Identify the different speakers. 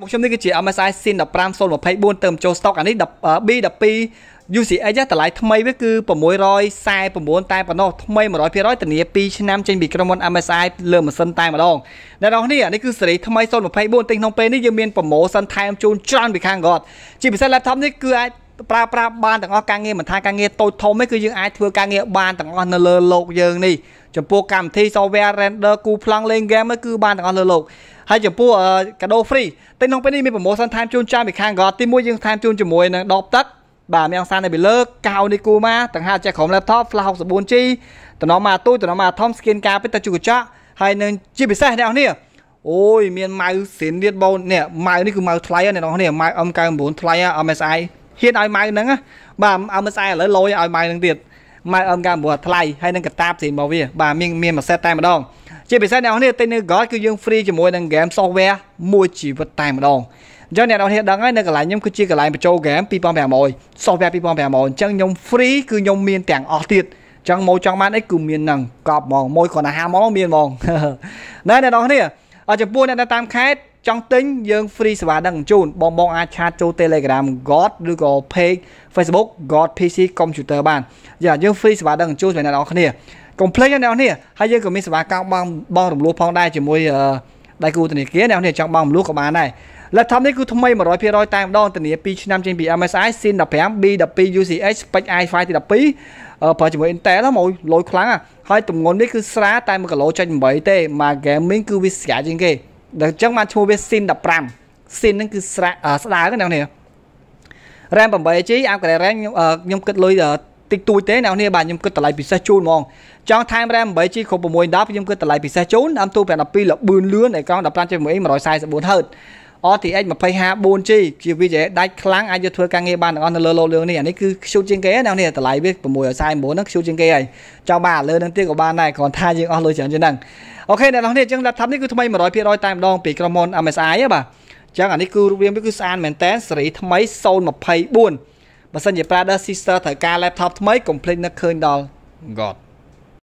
Speaker 1: មកខ្ញុំនេះគឺជា MSI Sin 15024ទៅចូល stock អានេះ B12 UCH តម្លៃថ្មីវាគឺ649តែប៉ុណ្ណោះថ្មី100%ធានា2ឆ្នាំចេញពីក្រុមហ៊ុន MSI លើម៉ាស៊ីនតែម្ដងអ្នកនរនេះនេះគឺសេរីថ្មី024ទិញក្នុងពេលនេះយើងមានប្រូម៉ូសិនថែមជូនច្រើនពីខាងគាត់ជាពិសេស laptop នេះគឺអាចប្រើប្រាស់បានទាំងអស់ការងារមិនថាការងារតូចធំទេគឺយើងអាចធ្វើការងារបានទាំងអស់នៅលើលោកយើងនេះចំពោះកម្មវិធី software render គូប្លង់លេង game គឺបានទាំងអស់លើលោក ហើយចំពោះកាដូ free តែក្នុងពេលនេះមាន promotion ថែមជូនចាំពីខាងក៏ទីមួយយើងថែមជូនជាមួយនឹងដបទឹកបាទមានអង្សារនៅពីលើកៅនេះគូមកទាំងហាចេះក្រុម laptop flash 64G តំណមកអាទូចតំណមកអាធំ skin ការពិតទៅជូកញ្ចក់ហើយនឹងជាពិសេសអ្នកនរអូយ មានម៉ៅសេនទៀតបងនេះម៉ៅនេះគឺម៉ៅថ្លៃអ្នកនរនេះម៉ៅ M99 ថ្លៃ MSI ហ៊ានឲ្យម៉ៅហ្នឹងបាទឲ្យមិនស្អែឥឡូវលយឲ្យម៉ៅហ្នឹងទៀតម៉ៅអមកាព្រោះថ្លៃហើយនឹងកតាបផ្សេងរបស់វាបាទមានមានមួយសេតតែម្ដងជាពិសេសអ្នកនរទិញនៅ God គឺយើង free ជាមួយនឹង game software មួយជីវិតតែម្ដងអញ្ចឹងអ្នកនរគ្នាដឹងហើយនៅកន្លែងខ្ញុំគឺជាកន្លែងបញ្ចូល game 2500 software 2500អញ្ចឹងខ្ញុំ free គឺខ្ញុំមានទាំងអស់ទៀតអញ្ចឹងមកចង់បានអីគឺមានហ្នឹងកប់ហ្មងមួយគ្រាន់តែហាហ្មងមានហ្មងណែអ្នកនរគ្នាចំពោះអ្នកនៅតាមខេត្តចង់ទិញយើង free សេវាដឹកជញ្ជូនបងបងអាចឆាតចូល Telegram God ឬក៏ page Facebook God PC Computer បានយ៉ាយើង free សេវាដឹកជញ្ជូនសម្រាប់អ្នកនរគ្នាកុំភ្លេចអ្នកនរគ្នាហើយយើងក៏មានសេវាកម្មបងបងរំលោះផងដែរជាមួយដៃគូធនាគារអ្នកនរគ្នាចង់បងរំលោះក៏បានដែរលទ្ធផលនេះគឺថ្មី100%តែម្ដងធានា2ឆ្នាំចេញពី MSI SIN 15 B12 UCH ពេច i5 ទី12ប្រើជាមួយ Intel ហ្មងលុយខ្លាំងហើយទម្ងន់នេះគឺស្រាតែ1គីឡូចុច8ទេមក gaming គឺវាស្រាជាងគេដល់អញ្ចឹងបានឈ្មោះវា sin 15 sin ហ្នឹងគឺស្រាស្ដាវណានេះ RAM 8G អាប់ក្រេត RAM ខ្ញុំគិតលុយតិចតួចទេអ្នកនេះបាទខ្ញុំគិតតម្លៃពិសេសជូនហ្មងចង់ថែម RAM 8GB គ្រប់6 10ខ្ញុំគិតតម្លៃពិសេសជូនដើមទូ512លបឿនលឿនអេក្រង់15.1 144Hz RTX 2054G ជា VGA ដាច់ខ្លាំងអាចយកធ្វើការងារបានទាំងអស់នៅលើលោកលឿងនេះអានេះគឺខ្ជូតជាងគេណានេះតម្លៃវា649ហ្នឹងខ្ជូតជាងគេហើយចង់បានលើនឹងទៀតក៏បានដែរគ្រាន់ថាយើងអស់លុយច្រើនជាងហ្នឹងអូខេអ្នកនរនេះអញ្ចឹង laptop នេះគឺថ្មី100%តែម្ដងពីក្រុមហ៊ុន MSI ហ៎បាទអញ្ចឹងអានេះគឺរូបរាងវាគឺស្អាតមែនតើស៊េរីថ្មី024បើសិនជា Brother Sister ត្រូវការ laptop ថ្មី complete នឹកឃើញដល់ God